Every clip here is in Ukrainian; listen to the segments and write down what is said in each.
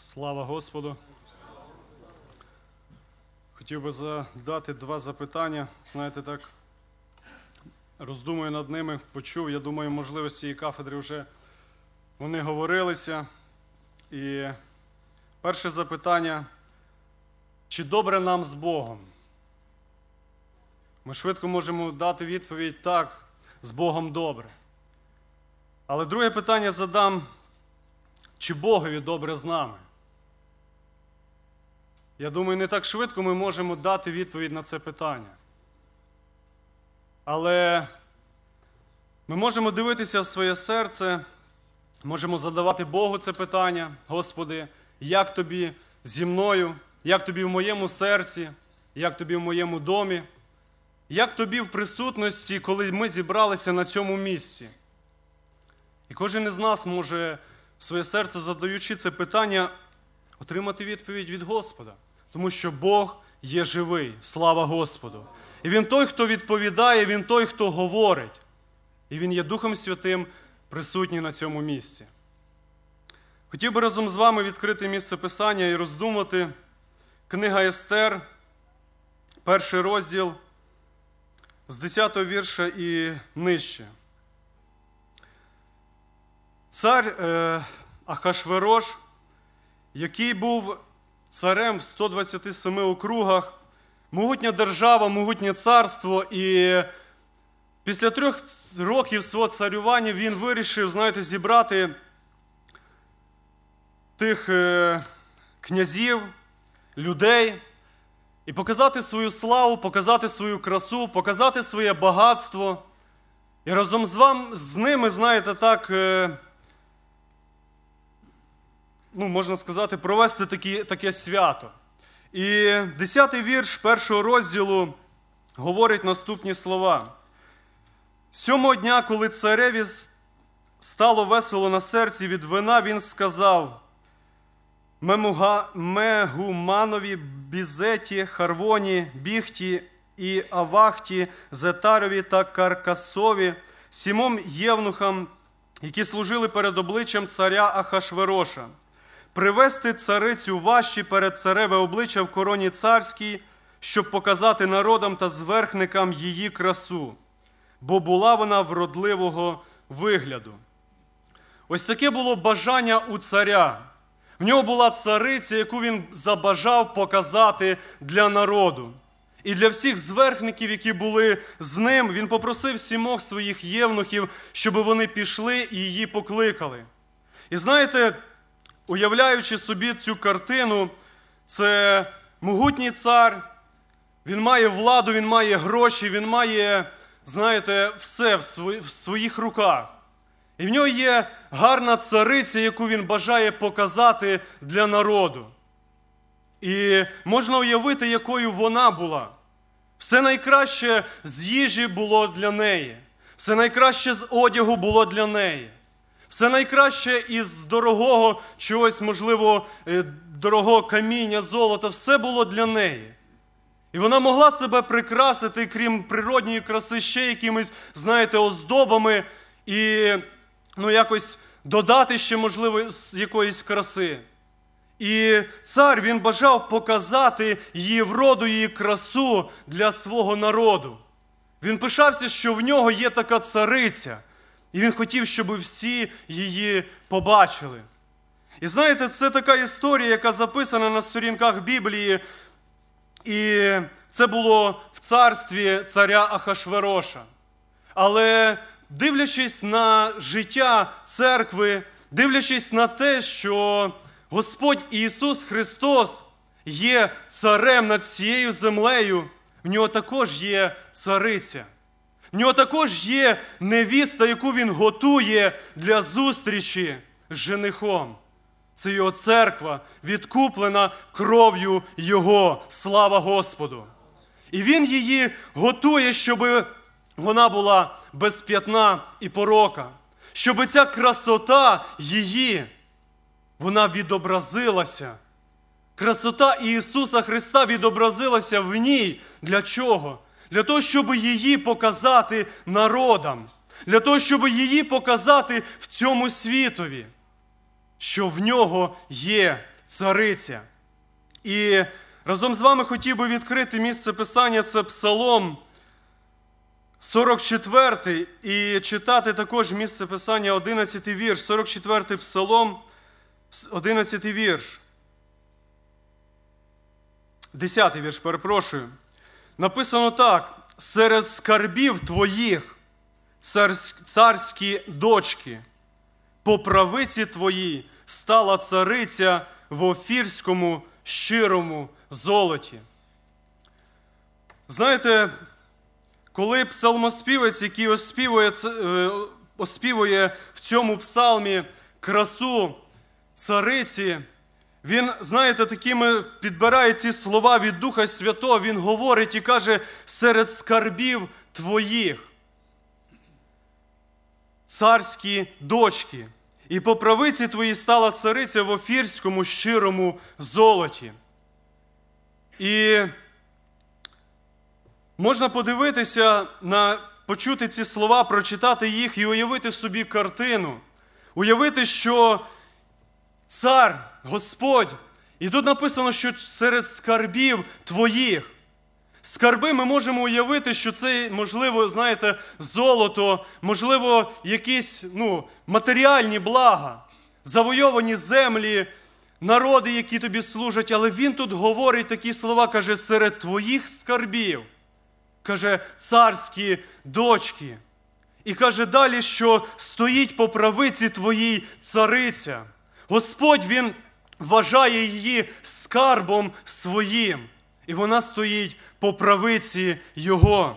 Слава Господу! Хотів би задати два запитання. Знаєте, так роздумую над ними, почув. Я думаю, можливо, з цієї кафедри вже вони говорилися. І перше запитання: чи добре нам з Богом? Ми швидко можемо дати відповідь так, з Богом добре. Але друге питання задам: чи Богові добре з нами? Я думаю, не так швидко ми можемо дати відповідь на це питання. Але ми можемо дивитися в своє серце, можемо задавати Богу це питання, Господи, як тобі зі мною, як тобі в моєму серці, як тобі в моєму домі, як тобі в присутності, коли ми зібралися на цьому місці. І кожен із нас може в своє серце, задаючи це питання, отримати відповідь від Господа тому що Бог є живий, слава Господу. І Він той, хто відповідає, Він той, хто говорить. І Він є Духом Святим, присутній на цьому місці. Хотів би разом з вами відкрити місце Писання і роздумати книга Естер, перший розділ з 10 вірша і нижче. Цар е, Ахашверош, який був царем в 127 округах, могутня держава, могутнє царство. І після трьох років свого царювання він вирішив, знаєте, зібрати тих е, князів, людей і показати свою славу, показати свою красу, показати своє багатство. І разом з вами з ними, знаєте, так. Е, ну, можна сказати, провести такі, таке свято. І 10 вірш першого розділу говорить наступні слова. Сьомого дня, коли цареві стало весело на серці від вина, він сказав Мемуга... Мегуманові, Бізеті, Харвоні, Біхті і Авахті, Зетарові та Каркасові, сімом євнухам, які служили перед обличчям царя Ахашвероша привести царицю ваші перед цареве обличчя в короні царській, щоб показати народам та зверхникам її красу, бо була вона вродливого вигляду. Ось таке було бажання у царя. В нього була цариця, яку він забажав показати для народу. І для всіх зверхників, які були з ним, він попросив сімох своїх євнухів, щоб вони пішли і її покликали. І знаєте, уявляючи собі цю картину, це могутній цар, він має владу, він має гроші, він має, знаєте, все в своїх руках. І в нього є гарна цариця, яку він бажає показати для народу. І можна уявити, якою вона була. Все найкраще з їжі було для неї, все найкраще з одягу було для неї. Все найкраще із дорогого чогось, можливо, е, дорогого каміння, золота, все було для неї. І вона могла себе прикрасити, крім природньої краси, ще якимись, знаєте, оздобами і ну, якось додати ще, можливо, якоїсь краси. І цар він бажав показати її вроду, її красу для свого народу. Він пишався, що в нього є така цариця. І він хотів, щоб всі її побачили. І знаєте, це така історія, яка записана на сторінках Біблії. І це було в царстві царя Ахашвероша. Але дивлячись на життя церкви, дивлячись на те, що Господь Ісус Христос є царем над всією землею, в нього також є цариця. В нього також є невіста, яку він готує для зустрічі з женихом. Це його церква, відкуплена кров'ю Його, слава Господу. І він її готує, щоб вона була без п'ятна і порока, щоб ця красота її вона відобразилася. Красота Ісуса Христа відобразилася в ній. Для чого? для того, щоб її показати народам, для того, щоб її показати в цьому світові, що в нього є цариця. І разом з вами хотів би відкрити місце писання це Псалом 44 і читати також місце писання 11 вірш, 44 Псалом, 11 вірш. 10 вірш, перепрошую. Написано так: серед скарбів твоїх, царські дочки, по правиці твоїй стала цариця в офірському щирому золоті. Знаєте, коли псалмоспівець, який оспівує, е, оспівує в цьому псалмі красу цариці, він, знаєте, такими підбирає ці слова від Духа Святого, він говорить і каже, серед скарбів твоїх, царські дочки, і по правиці твої стала цариця в офірському щирому золоті. І можна подивитися на почути ці слова, прочитати їх і уявити собі картину, уявити, що цар. Господь. І тут написано, що серед скарбів твоїх. Скарби ми можемо уявити, що це, можливо, знаєте, золото, можливо, якісь ну, матеріальні блага, завойовані землі, народи, які тобі служать. Але він тут говорить такі слова, каже, серед твоїх скарбів, каже, царські дочки. І каже далі, що стоїть по правиці твоїй цариця. Господь Він вважає її скарбом своїм, і вона стоїть по правиці Його.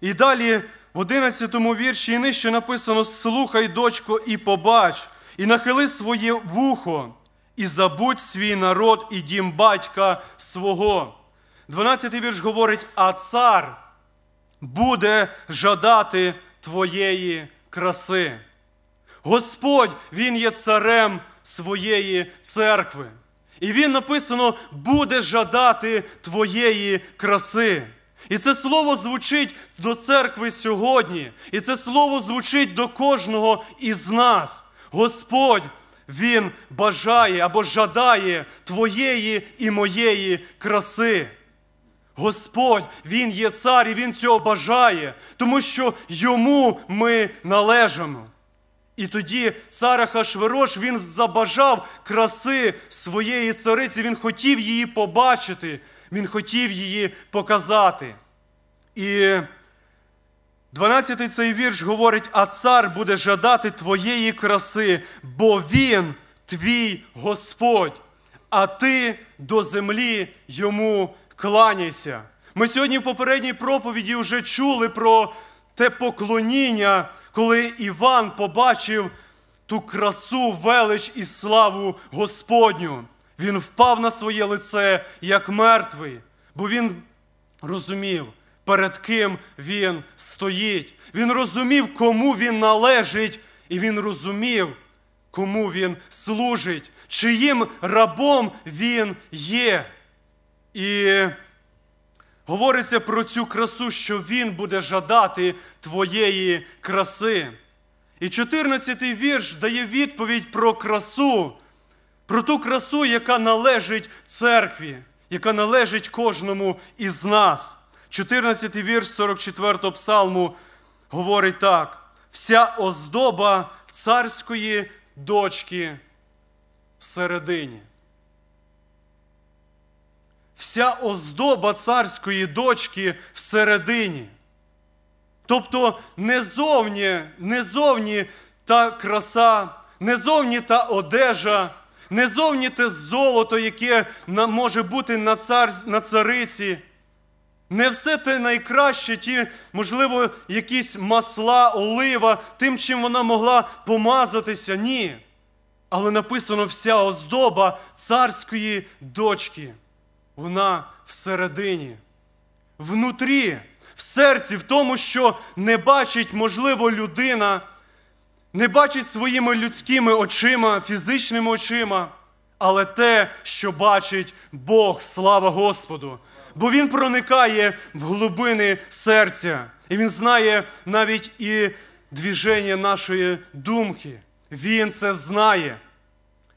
І далі в 11 вірші і нижче написано: Слухай, дочко, і побач, і нахили своє вухо, і забудь свій народ і дім батька свого. 12 вірш говорить: а цар буде жадати твоєї краси. Господь, Він є царем своєї церкви. І він написано буде жадати твоєї краси. І це слово звучить до церкви сьогодні, і це слово звучить до кожного із нас. Господь, Він бажає або жадає твоєї і моєї краси. Господь, Він є цар і Він цього бажає, тому що йому ми належимо. І тоді цар Ахашверош, він забажав краси своєї цариці, він хотів її побачити, він хотів її показати. І 12 цей вірш говорить: а цар буде жадати твоєї краси, бо він твій Господь, а ти до землі йому кланяйся. Ми сьогодні в попередній проповіді вже чули про те поклоніння, коли Іван побачив ту красу, велич і славу Господню. Він впав на своє лице як мертвий, бо він розумів, перед ким він стоїть. Він розумів, кому він належить, і він розумів, кому він служить, чиїм рабом він є. І говориться про цю красу, що Він буде жадати твоєї краси. І 14-й вірш дає відповідь про красу, про ту красу, яка належить церкві, яка належить кожному із нас. 14-й вірш 44-го псалму говорить так: вся оздоба царської дочки всередині вся оздоба царської дочки всередині. Тобто не зовні, не зовні та краса, не зовні та одежа, не зовні те золото, яке може бути на, цар, на цариці. Не все те найкраще, ті, можливо, якісь масла, олива, тим, чим вона могла помазатися, ні. Але написано вся оздоба царської дочки вона всередині, внутрі, в серці, в тому, що не бачить, можливо, людина, не бачить своїми людськими очима, фізичними очима, але те, що бачить Бог, слава Господу. Бо Він проникає в глибини серця, і Він знає навіть і двіження нашої думки. Він це знає.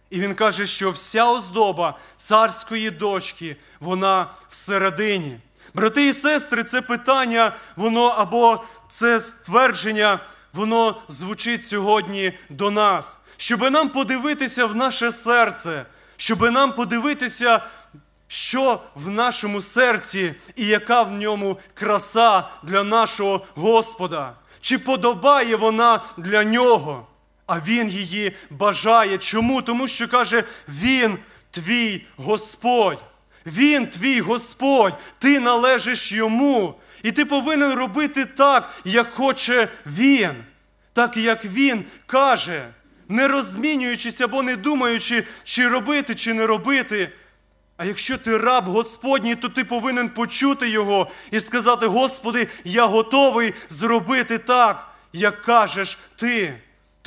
І він каже, що вся оздоба царської дочки, вона всередині. Брати і сестри, це питання, воно або це ствердження, воно звучить сьогодні до нас, щоб нам подивитися в наше серце, щоб нам подивитися, що в нашому серці і яка в ньому краса для нашого Господа, чи подобає вона для нього а Він її бажає. Чому? Тому що каже, Він твій Господь. Він твій Господь, ти належиш йому. І ти повинен робити так, як хоче Він, так як Він каже, не розмінюючись або не думаючи, чи робити, чи не робити. А якщо ти раб Господній, то ти повинен почути Його і сказати: Господи, я готовий зробити так, як кажеш ти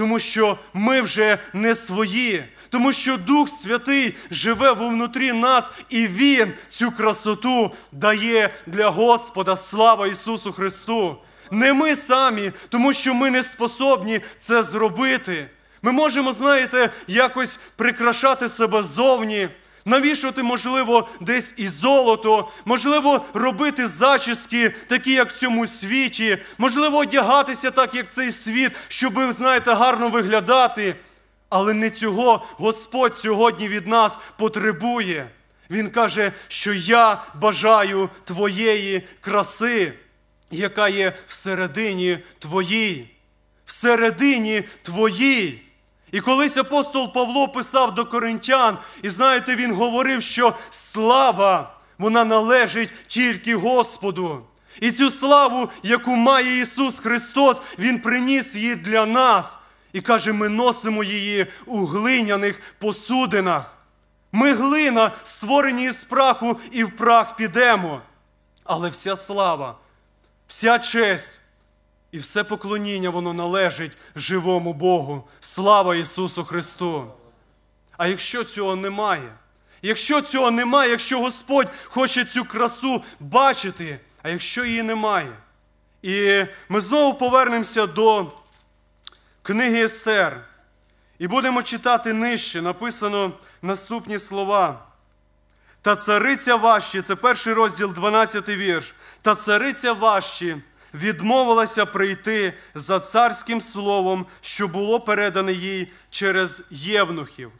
тому що ми вже не свої, тому що Дух Святий живе внутрі нас, і Він цю красоту дає для Господа. Слава Ісусу Христу! Не ми самі, тому що ми не способні це зробити. Ми можемо, знаєте, якось прикрашати себе зовні навішувати, можливо, десь і золото, можливо, робити зачіски, такі, як в цьому світі, можливо, одягатися так, як цей світ, щоб, знаєте, гарно виглядати. Але не цього Господь сьогодні від нас потребує. Він каже, що я бажаю твоєї краси, яка є всередині твоїй, всередині твоїй. І колись апостол Павло писав до коринтян, і знаєте, він говорив, що слава вона належить тільки Господу. І цю славу, яку має Ісус Христос, Він приніс її для нас. І каже, ми носимо її у глиняних посудинах. Ми глина, створені із праху, і в прах підемо. Але вся слава, вся честь. І все поклоніння воно належить живому Богу. Слава Ісусу Христу! А якщо цього немає, якщо цього немає, якщо Господь хоче цю красу бачити, а якщо її немає, і ми знову повернемося до книги Естер і будемо читати нижче, написано наступні слова. Та цариця ваші, це перший розділ, 12 вірш. Та цариця ваші відмовилася прийти за царським словом, що було передане їй через євнухів.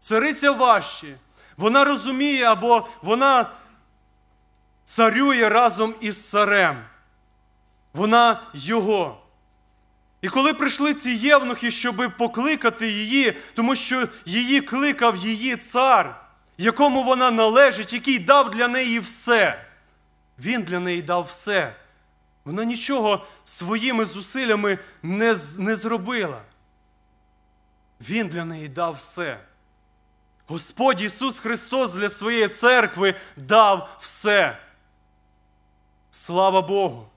Цариця важче, вона розуміє або вона царює разом із царем. Вона його. І коли прийшли ці євнухи, щоб покликати її, тому що її кликав її цар, якому вона належить, який дав для неї все. Він для неї дав все. Вона нічого своїми зусиллями не не зробила. Він для неї дав все. Господь Ісус Христос для своєї церкви дав все. Слава Богу!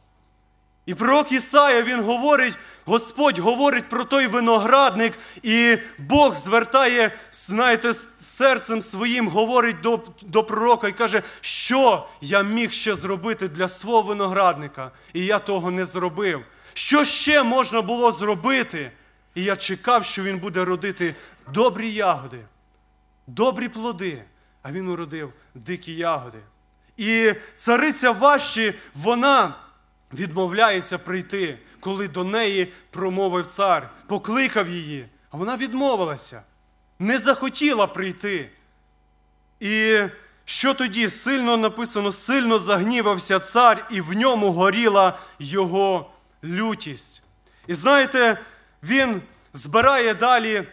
І пророк Ісая, він говорить, Господь говорить про той виноградник, і Бог звертає, знаєте, серцем своїм говорить до до пророка і каже, що я міг ще зробити для свого виноградника, і я того не зробив. Що ще можна було зробити? І я чекав, що він буде родити добрі ягоди, добрі плоди, а він уродив дикі ягоди. І цариця Ваші, вона відмовляється прийти, коли до неї промовив цар, покликав її, а вона відмовилася, не захотіла прийти. І що тоді сильно написано, сильно загнівався цар, і в ньому горіла його лютість. І знаєте, він збирає далі.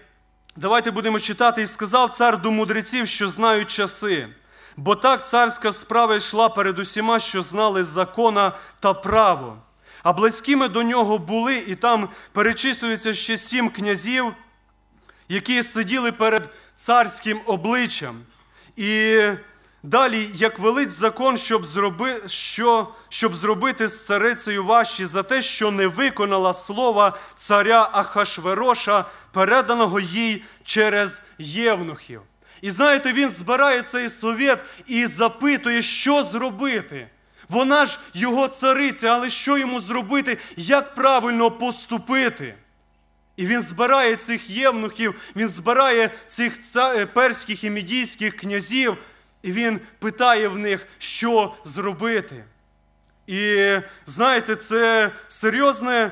Давайте будемо читати, і сказав цар до мудреців, що знають часи. Бо так царська справа йшла перед усіма, що знали закона та право. А близькими до нього були, і там перечислюється ще сім князів, які сиділи перед царським обличчям. І далі, як велить закон, щоб, зроби, що, щоб зробити з царицею ваші за те, що не виконала слова царя Ахашвероша, переданого їй через євнухів. І знаєте, він збирає цей совет і запитує, що зробити. Вона ж його цариця, але що йому зробити, як правильно поступити? І він збирає цих євнухів, він збирає цих е, перських і медійських князів, і він питає в них, що зробити. І знаєте, це серйозне,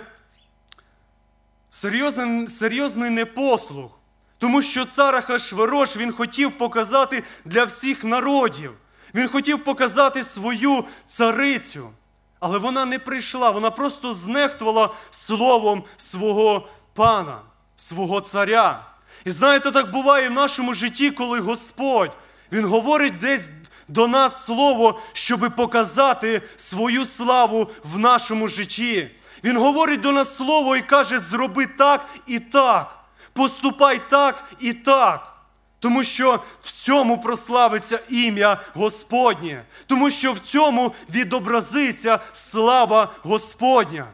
серйозний, серйозний непослух. Тому що цар Ахашверош, він хотів показати для всіх народів. Він хотів показати свою царицю. Але вона не прийшла, вона просто знехтувала словом свого пана, свого царя. І знаєте, так буває в нашому житті, коли Господь Він говорить десь до нас слово, щоби показати свою славу в нашому житті. Він говорить до нас слово і каже: зроби так і так поступай так і так. Тому що в цьому прославиться ім'я Господнє, тому що в цьому відобразиться слава Господня.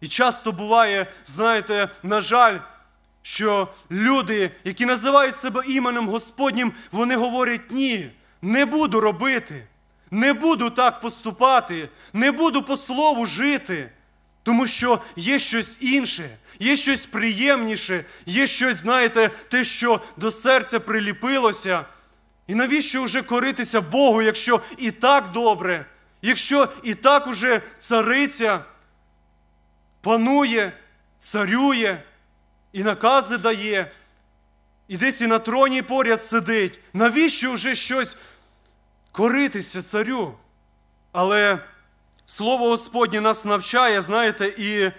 І часто буває, знаєте, на жаль, що люди, які називають себе іменем Господнім, вони говорять: ні, не буду робити, не буду так поступати, не буду по слову жити. Тому що є щось інше, є щось приємніше, є щось, знаєте, те, що до серця приліпилося. І навіщо вже коритися Богу, якщо і так добре, якщо і так уже цариця панує, царює і накази дає, і десь і на троні поряд сидить. Навіщо вже щось коритися царю? Але Слово Господнє нас навчає, знаєте, і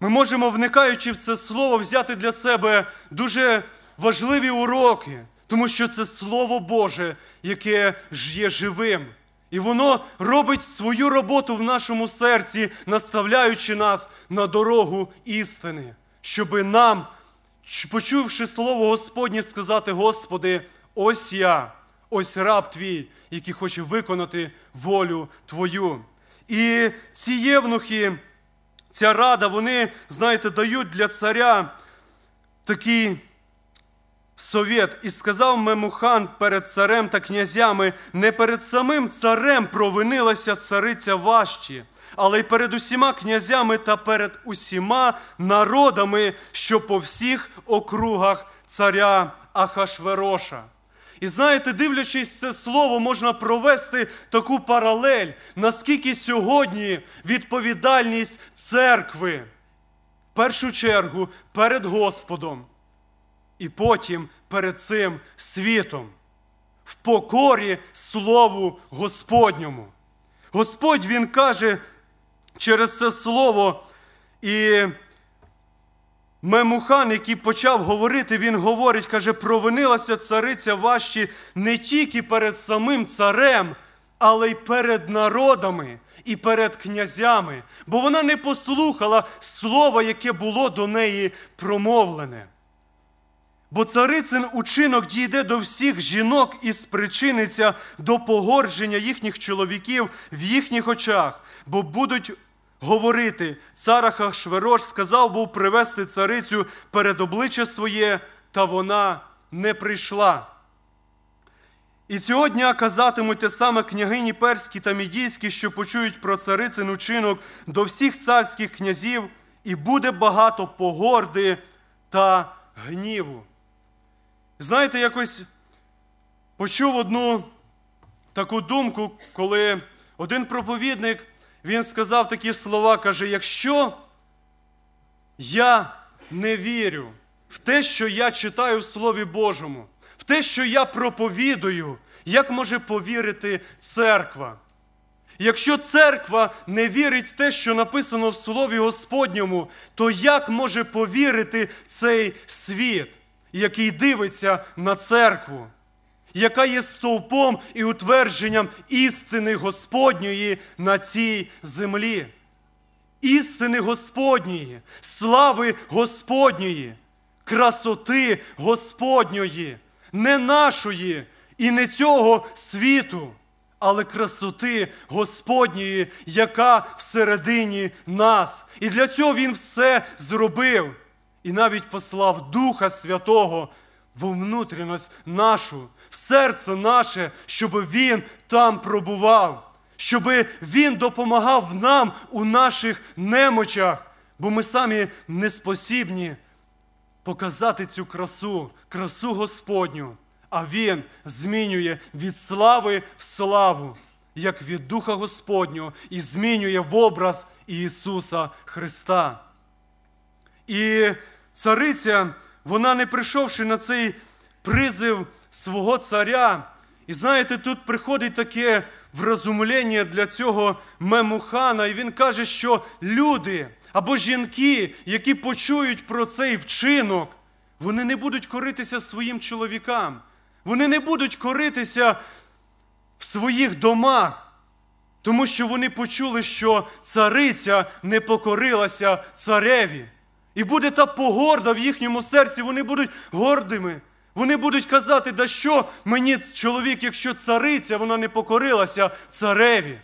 ми можемо, вникаючи в це слово, взяти для себе дуже важливі уроки, тому що це Слово Боже, яке є живим. І воно робить свою роботу в нашому серці, наставляючи нас на дорогу істини, щоби нам, почувши слово Господнє, сказати: Господи, ось я, ось раб твій, який хоче виконати волю Твою. І ці євнухи, ця рада, вони, знаєте, дають для царя такий совєт. І сказав Мемухан перед царем та князями: не перед самим царем провинилася цариця Вашті, але й перед усіма князями та перед усіма народами, що по всіх округах царя Ахашвероша. І знаєте, дивлячись це слово, можна провести таку паралель, наскільки сьогодні відповідальність церкви в першу чергу перед Господом і потім перед цим світом, в покорі Слову Господньому. Господь Він каже через це слово і. Мемухан, який почав говорити, він говорить, каже, провинилася цариця ваші не тільки перед самим царем, але й перед народами і перед князями, бо вона не послухала слова, яке було до неї промовлене. Бо царицин учинок дійде до всіх жінок і спричиниться до погордження їхніх чоловіків в їхніх очах, бо будуть говорити. Цар Ахашверош сказав був привести царицю перед обличчя своє, та вона не прийшла. І цього дня казатимуть те саме княгині перські та мідійські, що почують про царицин учинок до всіх царських князів, і буде багато погорди та гніву. Знаєте, якось почув одну таку думку, коли один проповідник він сказав такі слова, каже, якщо я не вірю в те, що я читаю в Слові Божому, в те, що я проповідую, як може повірити церква? Якщо церква не вірить в те, що написано в Слові Господньому, то як може повірити цей світ, який дивиться на церкву? яка є стовпом і утвердженням істини Господньої на цій землі. Істини Господньої, слави Господньої, красоти Господньої, не нашої і не цього світу, але красоти Господньої, яка всередині нас. І для цього Він все зробив і навіть послав Духа Святого во внутрішність нашу, в серце наше, щоб Він там пробував, щоб Він допомагав нам у наших немочах, бо ми самі не спосібні показати цю красу, красу Господню. А Він змінює від слави в славу, як від Духа Господнього, і змінює в образ Ісуса Христа. І цариця, вона, не прийшовши на цей призив свого царя. І знаєте, тут приходить таке вразумлення для цього мемухана, і він каже, що люди або жінки, які почують про цей вчинок, вони не будуть коритися своїм чоловікам, вони не будуть коритися в своїх домах. Тому що вони почули, що цариця не покорилася цареві. І буде та погорда в їхньому серці, вони будуть гордими, вони будуть казати, да що мені чоловік, якщо цариця, вона не покорилася цареві.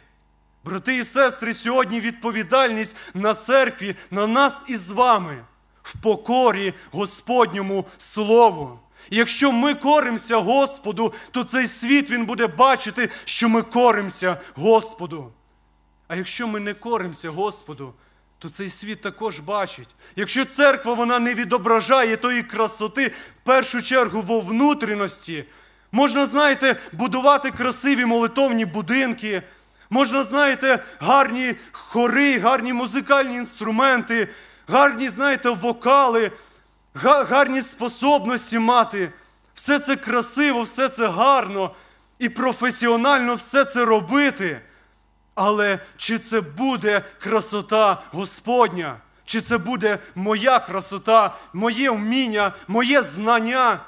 Брати і сестри, сьогодні відповідальність на церкві, на нас і з вами в покорі Господньому Слову. якщо ми коримося Господу, то цей світ Він буде бачити, що ми коримося Господу. А якщо ми не коримося Господу, то цей світ також бачить. Якщо церква вона не відображає тої красоти, в першу чергу во внутрішності, можна, знаєте, будувати красиві молитовні будинки, можна, знаєте, гарні хори, гарні музикальні інструменти, гарні, знаєте, вокали, гарні способності мати. Все це красиво, все це гарно і професіонально все це робити. Але чи це буде красота Господня? Чи це буде моя красота, моє вміння, моє знання,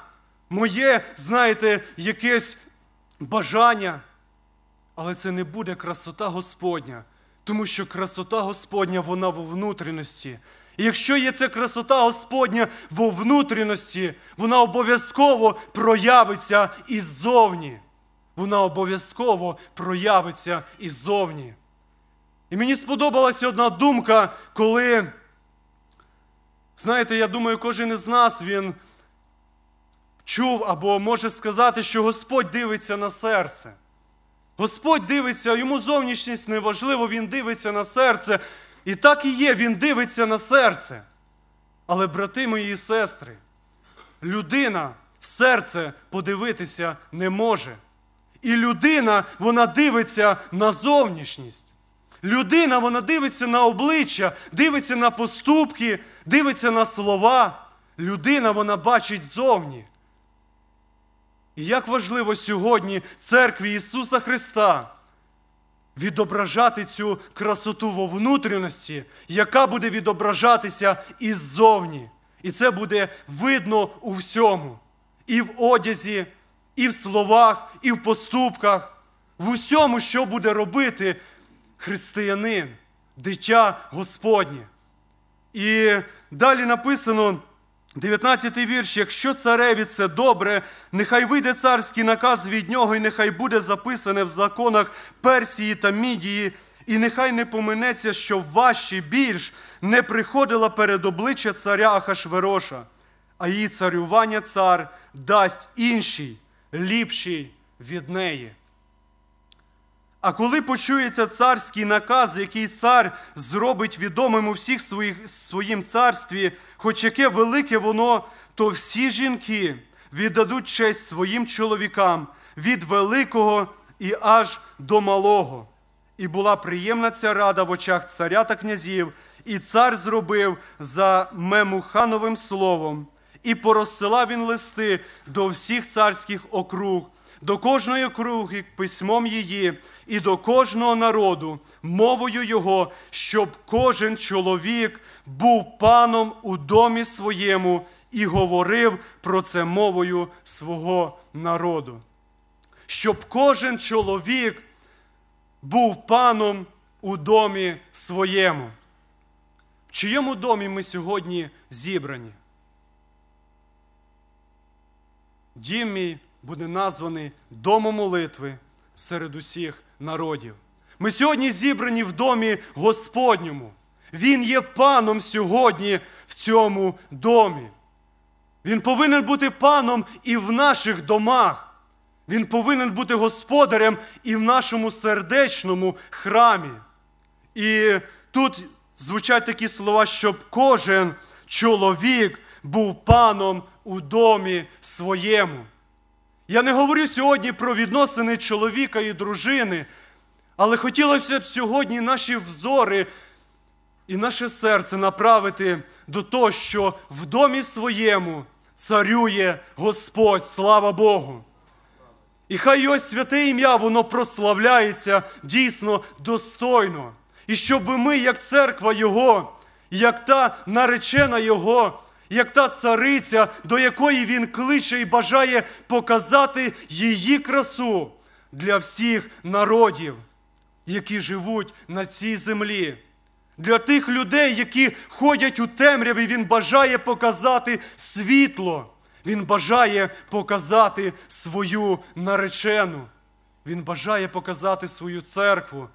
моє, знаєте, якесь бажання? Але це не буде красота Господня, тому що красота Господня, вона во внутрішності. І якщо є ця красота Господня во внутрішності, вона обов'язково проявиться іззовні вона обов'язково проявиться і ззовні. І мені сподобалася одна думка, коли, знаєте, я думаю, кожен із нас він чув або може сказати, що Господь дивиться на серце. Господь дивиться, йому зовнішність неважливо, Він дивиться на серце. І так і є, Він дивиться на серце. Але, брати мої і сестри, людина в серце подивитися не може. І людина, вона дивиться на зовнішність. Людина, вона дивиться на обличчя, дивиться на поступки, дивиться на слова. Людина вона бачить зовні. І як важливо сьогодні церкві Ісуса Христа відображати цю красоту во внутрішності, яка буде відображатися іззовні. І це буде видно у всьому, і в одязі і в словах, і в поступках, в усьому, що буде робити християнин, дитя Господнє. І далі написано. 19 вірш, якщо цареві це добре, нехай вийде царський наказ від нього, і нехай буде записане в законах Персії та Мідії, і нехай не поминеться, що ваші більш не приходила перед обличчя царя Ахашвероша, а її царювання цар дасть інший. Ліпші від неї. А коли почується царський наказ, який цар зробить відомим у всіх своїх, своїм царстві, хоч яке велике воно, то всі жінки віддадуть честь своїм чоловікам від великого і аж до малого. І була приємна ця рада в очах царя та князів, і цар зробив за мемухановим словом. І порозсилав він листи до всіх царських округ, до кожної округи письмом її, і до кожного народу, мовою його, щоб кожен чоловік був паном у домі своєму і говорив про це мовою свого народу. Щоб кожен чоловік був паном у домі своєму. В чиєму домі ми сьогодні зібрані? дім мій буде названий домом молитви серед усіх народів. Ми сьогодні зібрані в домі Господньому. Він є паном сьогодні в цьому домі. Він повинен бути паном і в наших домах. Він повинен бути господарем і в нашому сердечному храмі. І тут звучать такі слова, щоб кожен чоловік був паном у домі своєму. Я не говорю сьогодні про відносини чоловіка і дружини, але хотілося б сьогодні наші взори і наше серце направити до того, що в домі своєму царює Господь, слава Богу. І хай його святе ім'я воно прославляється дійсно достойно. І щоб ми, як церква Його, як та наречена Його, як та цариця, до якої він кличе і бажає показати її красу для всіх народів, які живуть на цій землі. Для тих людей, які ходять у темряві, він бажає показати світло, він бажає показати свою наречену, він бажає показати свою церкву,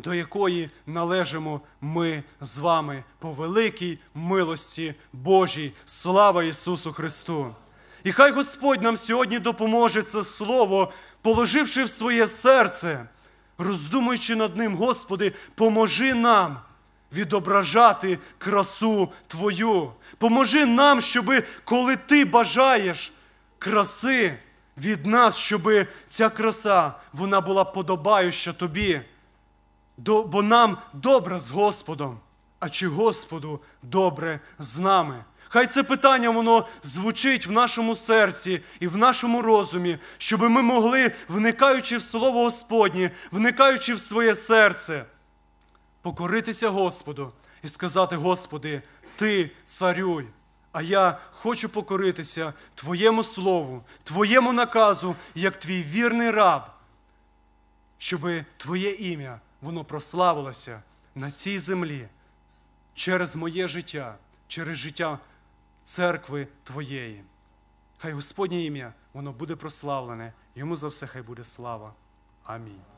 до якої належимо ми з вами по великій милості Божій. Слава Ісусу Христу! І хай Господь нам сьогодні допоможе це слово, положивши в своє серце, роздумуючи над ним, Господи, поможи нам відображати красу Твою. Поможи нам, щоби, коли Ти бажаєш краси від нас, щоби ця краса вона була подобающа Тобі бо нам добре з Господом, а чи Господу добре з нами? Хай це питання воно звучить в нашому серці і в нашому розумі, щоб ми могли, вникаючи в слово Господнє, вникаючи в своє серце, покоритися Господу і сказати: Господи, Ти царюй, а я хочу покоритися Твоєму слову, Твоєму наказу, як твій вірний раб, щоби Твоє ім'я воно прославилося на цій землі через моє життя, через життя церкви Твоєї. Хай Господнє ім'я воно буде прославлене, йому за все хай буде слава. Амінь.